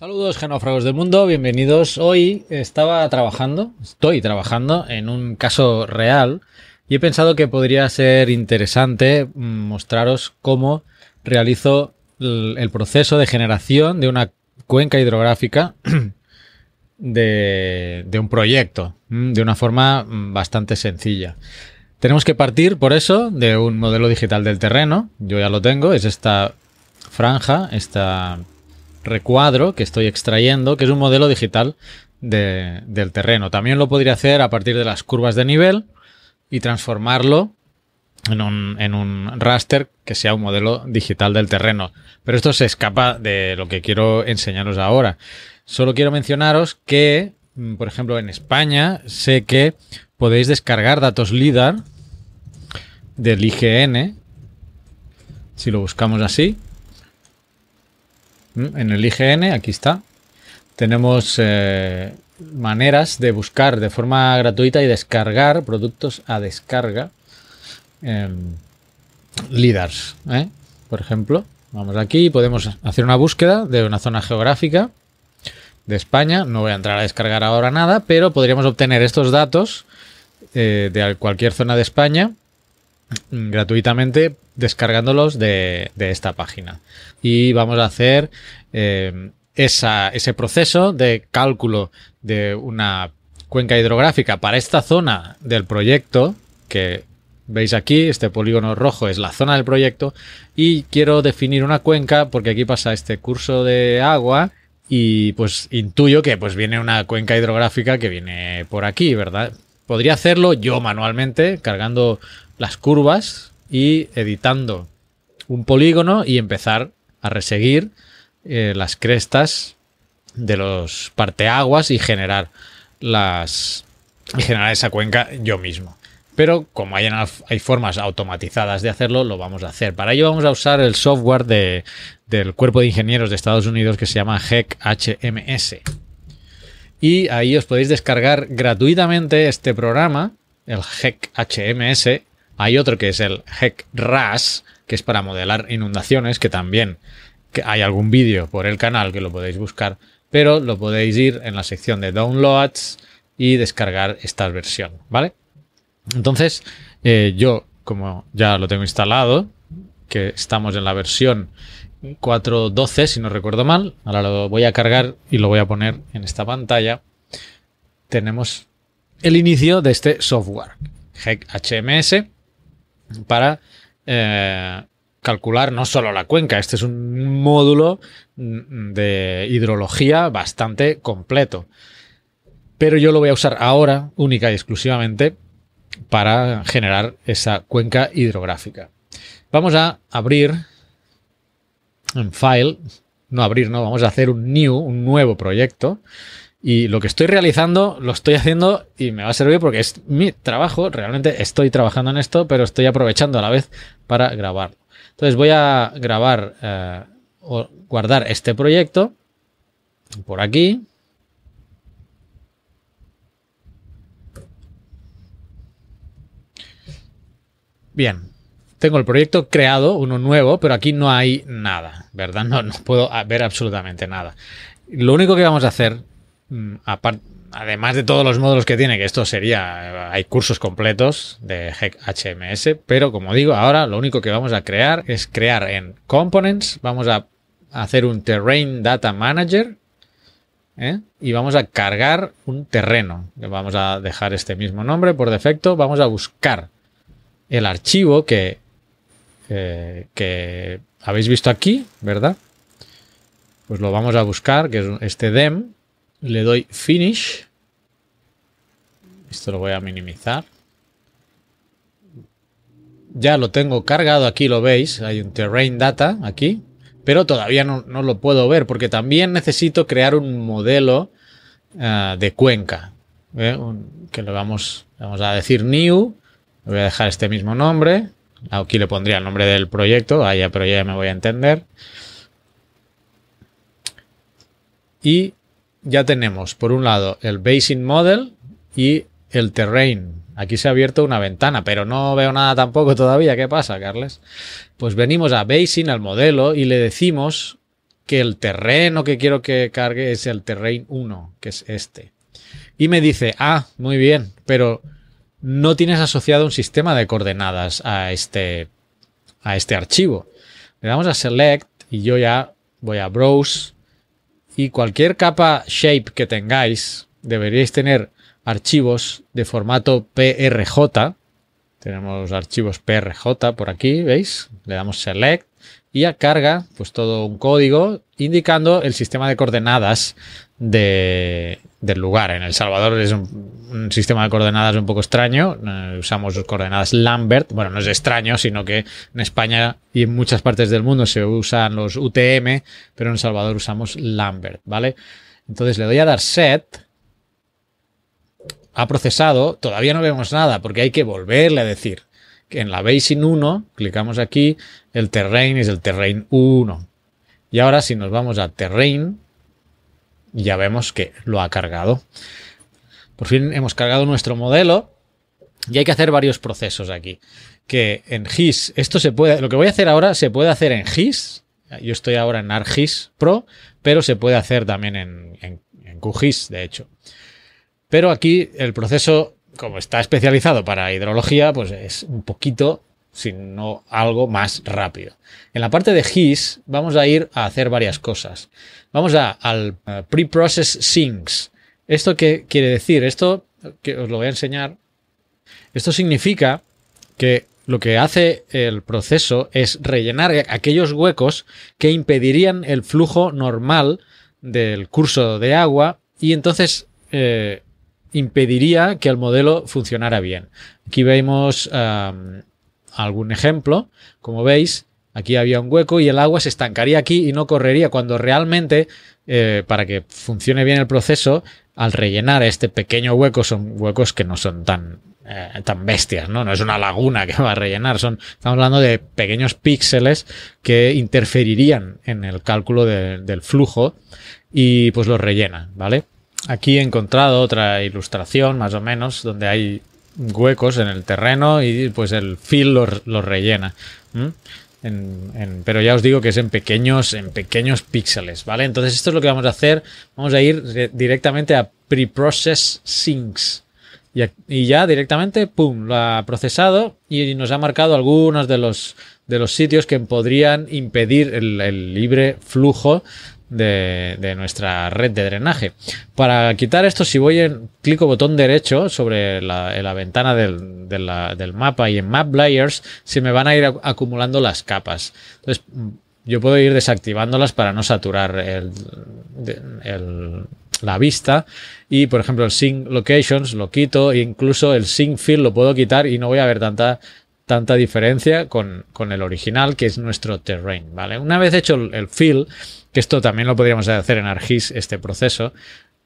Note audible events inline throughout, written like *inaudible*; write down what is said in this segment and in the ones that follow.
Saludos genófragos del mundo, bienvenidos. Hoy estaba trabajando, estoy trabajando en un caso real y he pensado que podría ser interesante mm, mostraros cómo realizo el proceso de generación de una cuenca hidrográfica *clears throat* de, un proyecto mm, de una forma mm, bastante sencilla. Tenemos que partir, por eso, de un modelo digital del terreno. Yo ya lo tengo, es esta franja, esta recuadro que estoy extrayendo, que es un modelo digital del terreno. También lo podría hacer a partir de las curvas de nivel y transformarlo en un, en un, raster que sea un modelo digital del terreno. Pero esto se escapa de lo que quiero enseñaros ahora. Solo quiero mencionaros que, mm, por ejemplo, en España sé que podéis descargar datos LIDAR del IGN, si lo buscamos así, en el IGN, aquí está, tenemos eh, maneras de buscar de forma gratuita y descargar productos a descarga. Em, LIDARs, ¿eh? por ejemplo. Vamos aquí y podemos hacer una búsqueda de una zona geográfica de España. No voy a entrar a descargar ahora nada, pero podríamos obtener estos datos eh, de cualquier zona de España gratuitamente descargándolos de, de, esta página. Y vamos a hacer eh, ese proceso de cálculo de una cuenca hidrográfica para esta zona del proyecto que veis aquí, este polígono rojo es la zona del proyecto y quiero definir una cuenca porque aquí pasa este curso de agua y pues intuyo que pues viene una cuenca hidrográfica que viene por aquí, ¿verdad? Podría hacerlo yo manualmente cargando las curvas y editando un polígono y empezar a reseguir eh, las crestas de los parteaguas y generar las esa cuenca yo mismo. Pero como hay, hay, formas automatizadas de hacerlo, lo vamos a hacer. Para ello vamos a usar el software del cuerpo de ingenieros de Estados Unidos que se llama HEC HMS. Y ahí os podéis descargar gratuitamente este programa, el HEC HMS, hay otro que es el Heck RAS, que es para modelar inundaciones, que también hay algún vídeo por el canal que lo podéis buscar, pero lo podéis ir en la sección de downloads y descargar esta versión, ¿vale? Entonces, eh, yo, como ya lo tengo instalado, que estamos en la versión 4.12, si no recuerdo mal, ahora lo voy a cargar y lo voy a poner en esta pantalla, tenemos el inicio de este software, HMS, para eh, calcular no solo la cuenca, este es un módulo mm, de hidrología bastante completo. Pero yo lo voy a usar ahora única y exclusivamente para generar esa cuenca hidrográfica. Vamos a abrir en File, no abrir, no, vamos a hacer un new, un nuevo proyecto y lo que estoy realizando, lo estoy haciendo y me va a servir porque es mi trabajo. Realmente estoy trabajando en esto, pero estoy aprovechando a la vez para grabarlo. Entonces voy a grabar eh, o guardar este proyecto por aquí. Bien, tengo el proyecto creado, uno nuevo, pero aquí no hay nada, ¿verdad? No, no puedo ah, ver absolutamente nada. Lo único que vamos a hacer Mm, además de todos los módulos que tiene, que esto sería, eh, hay cursos completos de HMS, pero como digo, ahora lo único que vamos a crear es crear en Components, vamos a hacer un Terrain Data Manager ¿eh? y vamos a cargar un terreno. Vamos a dejar este mismo nombre por defecto, vamos a buscar el archivo que, eh, que habéis visto aquí, ¿verdad? Pues lo vamos a buscar, que es este dem, le doy finish. Esto lo voy a minimizar. Ya lo tengo cargado aquí, lo veis. Hay un terrain data aquí. Pero todavía no, lo puedo ver porque también necesito crear un modelo ah, de cuenca. ¿eh? que lo vamos, vamos a decir new. Le voy a dejar este mismo nombre. Aquí le pondría el nombre del proyecto. Ah, ya, pero ya me voy a entender. Y ya tenemos por un lado el Basin Model y el Terrain. Aquí se ha abierto una ventana, pero no veo nada tampoco todavía. ¿Qué pasa, Carles? Pues venimos a Basin, al modelo, y le decimos que el terreno que quiero que cargue es el Terrain 1, que es este. Y me dice, ah, muy bien, pero no tienes asociado un sistema de coordenadas a este, a este archivo. Le damos a Select y yo ya voy a Browse y cualquier capa shape que tengáis, deberíais tener archivos de formato PRJ. Tenemos archivos PRJ por aquí, ¿veis? Le damos select y a carga, pues todo un código indicando el sistema de coordenadas del lugar. En El Salvador es un, sistema de coordenadas un poco extraño. Eh, usamos las coordenadas Lambert. Bueno, no es extraño, sino que en España y en muchas partes del mundo se usan los UTM, pero en El Salvador usamos Lambert, ¿vale? Entonces le doy a dar set. Ha procesado, todavía no vemos nada porque hay que volverle a decir. Que en la Basin 1, clicamos aquí, el terrain es el terrain 1, y ahora si nos vamos a Terrain, ya vemos que lo ha cargado. Por fin hemos cargado nuestro modelo y hay que hacer varios procesos aquí. Que en GIS, esto se puede, lo que voy a hacer ahora se puede hacer en GIS. Yo estoy ahora en ArcGIS Pro, pero se puede hacer también en, en QGIS, de hecho. Pero aquí el proceso, como está especializado para hidrología, pues es un poquito sino algo más rápido. En la parte de GIS vamos a ir a hacer varias cosas. Vamos a, al pre-process Sinks. ¿Esto qué quiere decir? Esto que os lo voy a enseñar. Esto significa que lo que hace el proceso es rellenar aquellos huecos que impedirían el flujo normal del curso de agua y entonces eh, impediría que el modelo funcionara bien. Aquí vemos algún ejemplo, como veis, aquí había un hueco y el agua se estancaría aquí y no correría cuando realmente, eh, para que funcione bien el proceso, al rellenar este pequeño hueco son huecos que no son tan, eh, tan bestias, ¿no? No es una laguna que va a rellenar, son, estamos hablando de pequeños píxeles que interferirían en el cálculo del flujo y pues los rellena, ¿vale? Aquí he encontrado otra ilustración, más o menos, donde hay huecos en el terreno y pues el fill los, rellena. pero ya os digo que es en pequeños, en pequeños píxeles, ¿vale? Entonces esto es lo que vamos a hacer. Vamos a ir directamente a preprocess syncs. Y, y, ya directamente, ¡pum!, lo ha procesado y nos ha marcado algunos de los, de los sitios que podrían impedir el libre flujo de, nuestra red de drenaje. Para quitar esto, si voy en clico botón derecho sobre la, ventana del, del, mapa y en Map Layers, se me van a ir acumulando las capas. Entonces, yo puedo ir desactivándolas para no saturar el, la vista. Y, por ejemplo, el Sync Locations lo quito, e incluso el Sync Field lo puedo quitar y no voy a ver tanta tanta diferencia con, el original, que es nuestro terrain, ¿vale? Una vez hecho el, fill, que esto también lo podríamos hacer en ArcGIS, este proceso,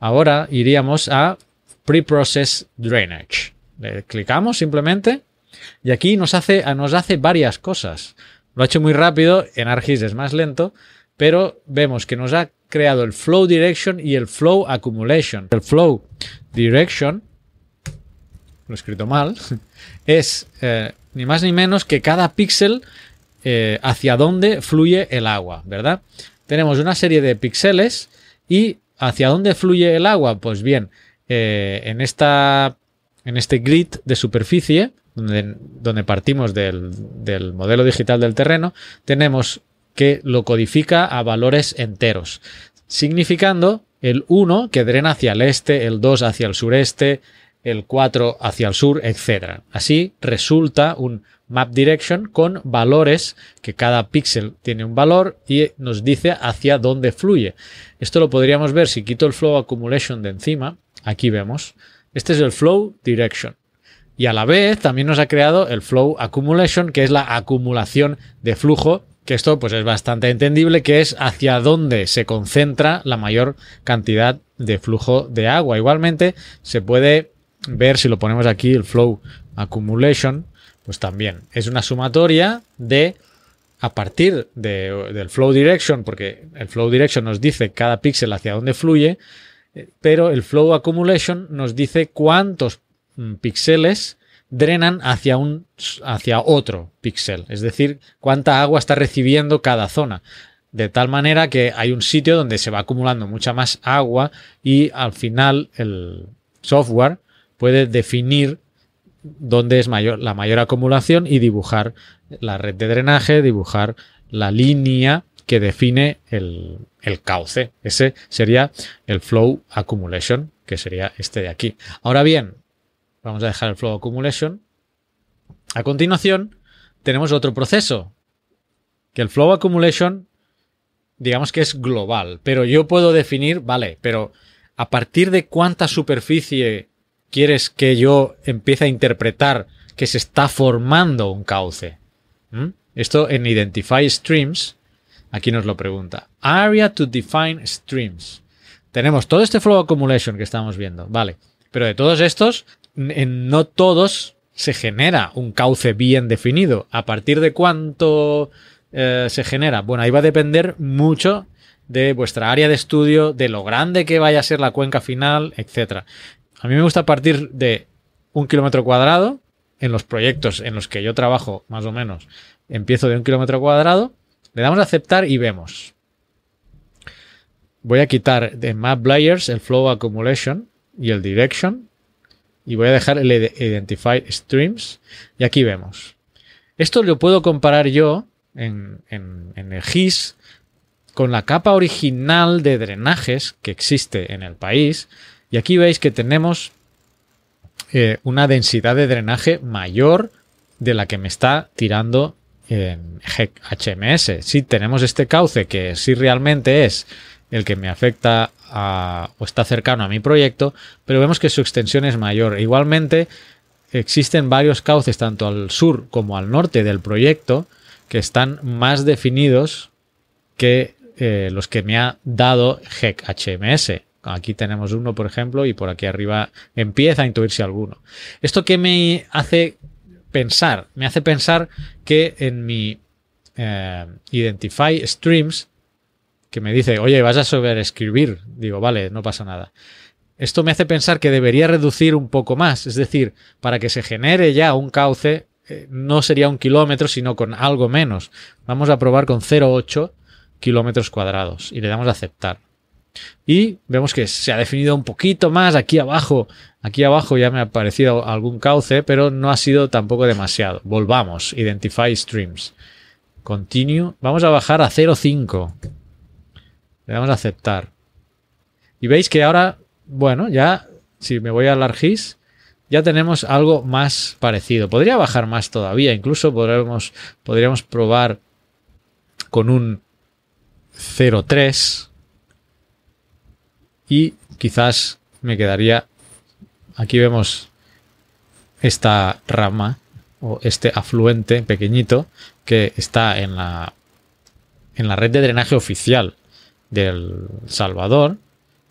ahora iríamos a Pre-Process Drainage. Le clicamos simplemente y aquí nos hace, nos hace varias cosas. Lo ha hecho muy rápido, en ArcGIS es más lento, pero vemos que nos ha creado el Flow Direction y el Flow Accumulation. El Flow Direction, lo he escrito mal, *laughs* es... Eh, ni más ni menos que cada píxel eh, hacia dónde fluye el agua, ¿verdad? Tenemos una serie de píxeles y hacia dónde fluye el agua. Pues bien, eh, en, esta, en este grid de superficie, donde, partimos del, del modelo digital del terreno, tenemos que lo codifica a valores enteros, significando el 1 que drena hacia el este, el 2 hacia el sureste, el 4 hacia el sur, etc. Así resulta un map direction con valores, que cada píxel tiene un valor y nos dice hacia dónde fluye. Esto lo podríamos ver si quito el flow accumulation de encima. Aquí vemos. Este es el flow direction. Y a la vez también nos ha creado el flow accumulation, que es la acumulación de flujo que esto pues es bastante entendible, que es hacia dónde se concentra la mayor cantidad de flujo de agua. Igualmente se puede ver si lo ponemos aquí, el flow accumulation, pues también es una sumatoria de a partir del flow direction, porque el flow direction nos dice cada píxel hacia dónde fluye, eh, pero el flow accumulation nos dice cuántos mm, píxeles drenan hacia un hacia otro píxel, es decir, cuánta agua está recibiendo cada zona, de tal manera que hay un sitio donde se va acumulando mucha más agua y al final el software puede definir dónde es mayor, la mayor acumulación y dibujar la red de drenaje, dibujar la línea que define el, el cauce. Ese sería el flow accumulation, que sería este de aquí. Ahora bien, vamos a dejar el flow accumulation. A continuación, tenemos otro proceso, que el flow accumulation, digamos que es global, pero yo puedo definir, vale, pero a partir de cuánta superficie quieres que yo empiece a interpretar que se está formando un cauce? Esto en Identify Streams, aquí nos lo pregunta. Area to define streams. Tenemos todo este flow accumulation que estamos viendo, vale. Pero de todos estos, en no todos se genera un cauce bien definido. ¿A partir de cuánto eh, se genera? Bueno, ahí va a depender mucho de vuestra área de estudio, de lo grande que vaya a ser la cuenca final, etc. A mí me gusta partir de un kilómetro cuadrado. En los proyectos en los que yo trabajo, más o menos, empiezo de un kilómetro cuadrado. Le damos a aceptar y vemos. Voy a quitar de Map Layers el Flow Accumulation y el Direction. Y voy a dejar el Identify Streams. Y aquí vemos. Esto lo puedo comparar yo en, en, en el GIS con la capa original de drenajes que existe en el país, y aquí veis que tenemos eh, una densidad de drenaje mayor de la que me está tirando en HMS. Si tenemos este cauce que sí realmente es el que me afecta o está cercano a mi proyecto, pero vemos que su extensión es mayor. Igualmente, existen varios cauces, tanto al sur como al norte del proyecto, que están más definidos que eh, los que me ha dado HEC HMS. Aquí tenemos uno, por ejemplo, y por aquí arriba empieza a intuirse alguno. ¿Esto que me hace pensar? Me hace pensar que en mi eh, Identify Streams, que me dice, oye, vas a sobreescribir, digo, vale, no pasa nada. Esto me hace pensar que debería reducir un poco más, es decir, para que se genere ya un cauce, eh, no sería un kilómetro, sino con algo menos. Vamos a probar con 0,8 kilómetros cuadrados y le damos a aceptar. Y vemos que se ha definido un poquito más aquí abajo. Aquí abajo ya me ha aparecido algún cauce, pero no ha sido tampoco demasiado. Volvamos. Identify streams. Continue. Vamos a bajar a 0.5. Le damos a aceptar. Y veis que ahora, bueno, ya si me voy a largis, ya tenemos algo más parecido. Podría bajar más todavía. Incluso podríamos, podríamos probar con un 0.3 y quizás me quedaría, aquí vemos esta rama o este afluente pequeñito que está en la, en la red de drenaje oficial del Salvador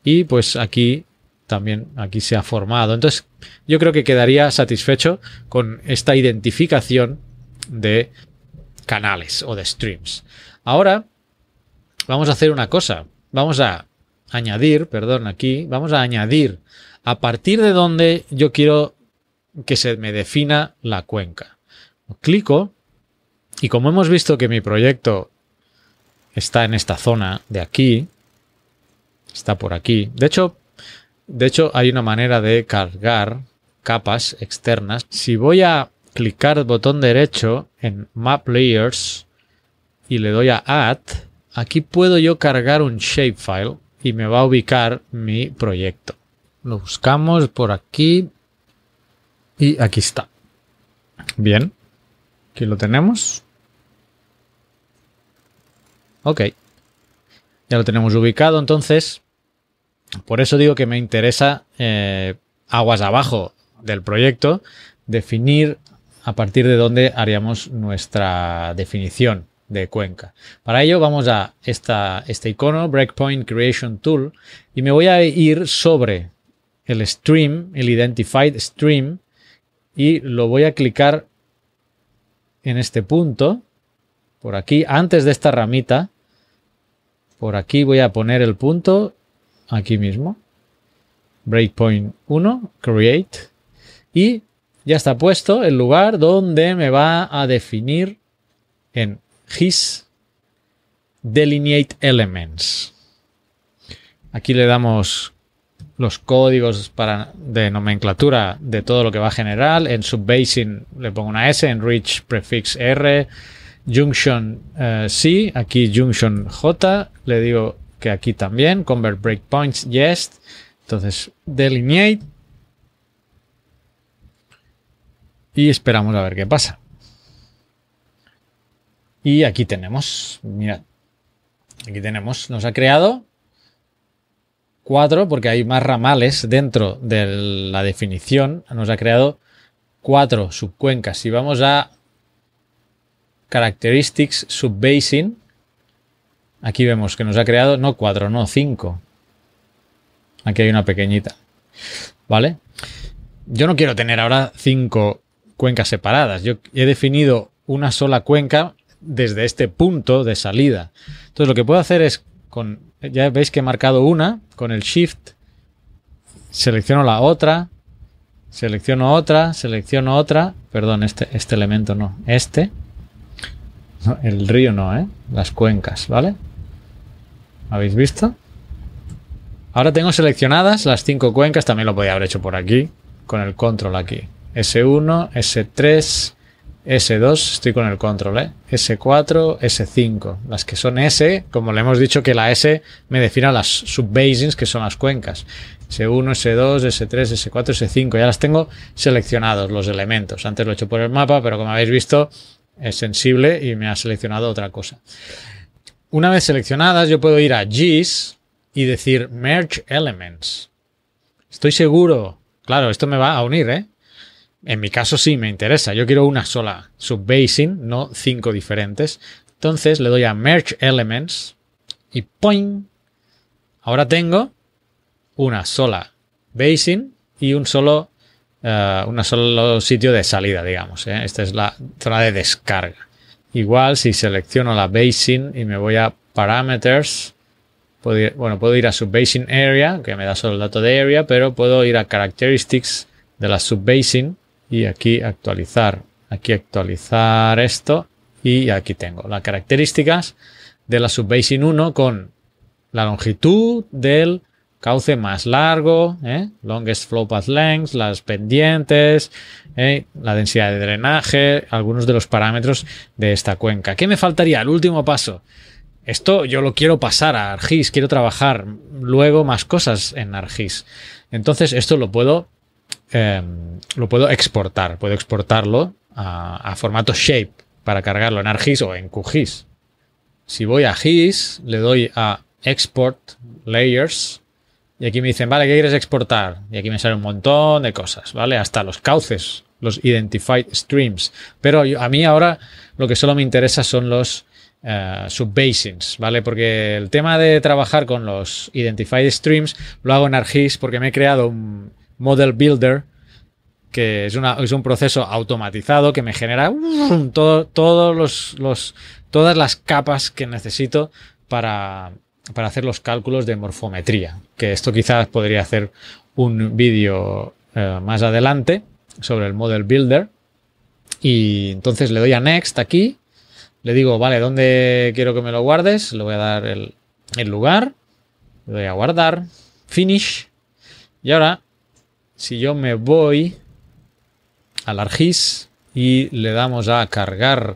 y pues aquí también aquí se ha formado. Entonces yo creo que quedaría satisfecho con esta identificación de canales o de streams. Ahora vamos a hacer una cosa. Vamos a añadir, perdón, aquí vamos a añadir a partir de donde yo quiero que se me defina la cuenca. Clico y como hemos visto que mi proyecto está en esta zona de aquí, está por aquí. De hecho, de hecho hay una manera de cargar capas externas. Si voy a clicar botón derecho en Map Layers y le doy a Add, aquí puedo yo cargar un shapefile y me va a ubicar mi proyecto. Lo buscamos por aquí y aquí está. Bien, aquí lo tenemos. Ok, ya lo tenemos ubicado entonces. Por eso digo que me interesa eh, aguas abajo del proyecto definir a partir de dónde haríamos nuestra definición de Cuenca. Para ello vamos a este icono, Breakpoint Creation Tool, y me voy a ir sobre el stream, el identified stream, y lo voy a clicar en este punto, por aquí, antes de esta ramita, por aquí voy a poner el punto, aquí mismo, breakpoint 1, create, y ya está puesto el lugar donde me va a definir en his delineate elements. Aquí le damos los códigos para, de nomenclatura de todo lo que va a generar. En subbasin le pongo una S, en rich prefix R, junction eh, C, aquí junction J, le digo que aquí también, convert breakpoints yes. Entonces, delineate. Y esperamos a ver qué pasa. Y aquí tenemos, mira, aquí tenemos, nos ha creado cuatro, porque hay más ramales dentro de la definición, nos ha creado cuatro subcuencas. Si vamos a Characteristics Subbasin, aquí vemos que nos ha creado no cuatro, no cinco. Aquí hay una pequeñita, ¿vale? Yo no quiero tener ahora cinco cuencas separadas. Yo he definido una sola cuenca desde este punto de salida. Entonces lo que puedo hacer es, con, ya veis que he marcado una, con el Shift, selecciono la otra, selecciono otra, selecciono otra, perdón, este, este elemento no, este, el río no, ¿eh? las cuencas, ¿vale? ¿Habéis visto? Ahora tengo seleccionadas las cinco cuencas, también lo podía haber hecho por aquí, con el control aquí. S1, S3, S2, estoy con el control, ¿eh? S4, S5, las que son S, como le hemos dicho que la S me defina las subbasins, que son las cuencas. S1, S2, S3, S4, S5, ya las tengo seleccionados los elementos. Antes lo he hecho por el mapa, pero como habéis visto, es sensible y me ha seleccionado otra cosa. Una vez seleccionadas, yo puedo ir a GIS y decir Merge Elements. Estoy seguro, claro, esto me va a unir, ¿eh? En mi caso sí me interesa. Yo quiero una sola subbasin, no cinco diferentes. Entonces le doy a Merge Elements y ¡poing! Ahora tengo una sola basin y un solo, eh, solo sitio de salida, digamos. ¿eh? Esta es la zona de descarga. Igual si selecciono la basin y me voy a parameters, bueno, puedo ir a subbasin area, que me da solo el dato de area, pero puedo ir a characteristics de la subbasin y aquí actualizar, aquí actualizar esto y aquí tengo las características de la Subbasin 1 con la longitud del cauce más largo, ¿eh? longest flow path length, las pendientes, ¿eh? la densidad de drenaje, algunos de los parámetros de esta cuenca. ¿Qué me faltaría? El último paso. Esto yo lo quiero pasar a Argis, quiero trabajar luego más cosas en Argis. Entonces esto lo puedo Em, lo puedo exportar. Puedo exportarlo a, formato shape para cargarlo en ArcGIS o en QGIS. Si voy a GIS, le doy a Export Layers y aquí me dicen, vale, ¿qué quieres exportar? Y aquí me sale un montón de cosas, ¿vale? Hasta los cauces, los Identified Streams. Pero a mí ahora lo que solo me interesa son los sub eh, subbasins, ¿vale? Porque el tema de trabajar con los Identified Streams lo hago en ArcGIS porque me he creado un, Model Builder, que es, un proceso automatizado que me genera uh, todas las capas que necesito para, hacer los cálculos de morfometría. Que esto quizás podría hacer un vídeo eh, más adelante sobre el Model Builder. Y entonces le doy a Next aquí. Le digo, vale, ¿dónde quiero que me lo guardes? Le voy a dar el, el lugar. Le doy a guardar. Finish. Y ahora si yo me voy al Argis y le damos a cargar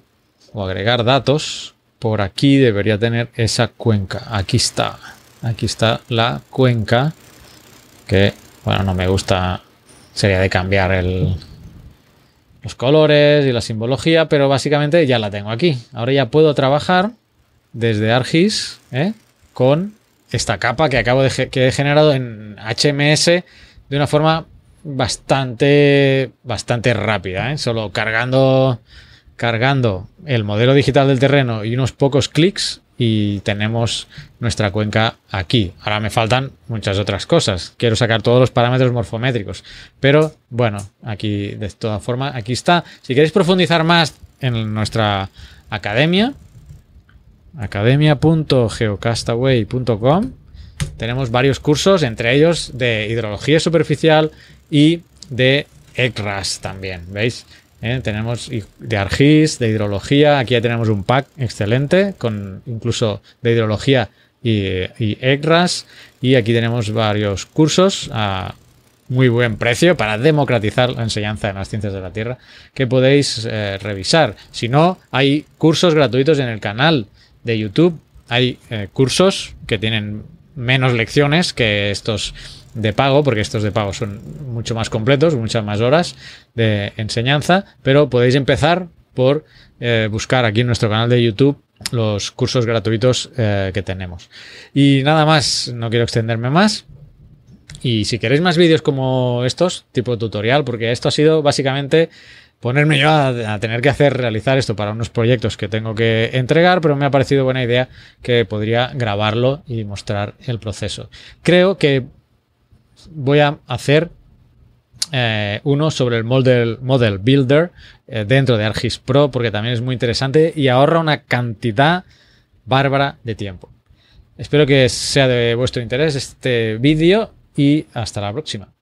o agregar datos, por aquí debería tener esa cuenca. Aquí está. Aquí está la cuenca que, bueno, no me gusta. Sería de cambiar los colores y la simbología, pero básicamente ya la tengo aquí. Ahora ya puedo trabajar desde Argis ¿eh? con esta capa que acabo de que he generado en HMS de una forma bastante, bastante rápida, ¿eh? solo cargando, cargando el modelo digital del terreno y unos pocos clics y tenemos nuestra cuenca aquí. Ahora me faltan muchas otras cosas. Quiero sacar todos los parámetros morfométricos, pero bueno, aquí de todas formas, aquí está. Si queréis profundizar más en nuestra academia, academia.geocastaway.com tenemos varios cursos, entre ellos de hidrología superficial y de ECRAS también, ¿veis? Eh, tenemos de Argis, de hidrología, aquí ya tenemos un pack excelente, con incluso de hidrología y, y ECRAS, y aquí tenemos varios cursos a muy buen precio para democratizar la enseñanza en las ciencias de la Tierra que podéis eh, revisar. Si no, hay cursos gratuitos en el canal de YouTube hay eh, cursos que tienen menos lecciones que estos de pago, porque estos de pago son mucho más completos, muchas más horas de enseñanza, pero podéis empezar por eh, buscar aquí en nuestro canal de YouTube los cursos gratuitos eh, que tenemos. Y nada más, no quiero extenderme más. Y si queréis más vídeos como estos, tipo tutorial, porque esto ha sido básicamente ponerme yo a, tener que hacer realizar esto para unos proyectos que tengo que entregar, pero me ha parecido buena idea que podría grabarlo y mostrar el proceso. Creo que voy a hacer eh, uno sobre el model, builder eh, dentro de Argis Pro, porque también es muy interesante y ahorra una cantidad bárbara de tiempo. Espero que sea de vuestro interés este vídeo y hasta la próxima.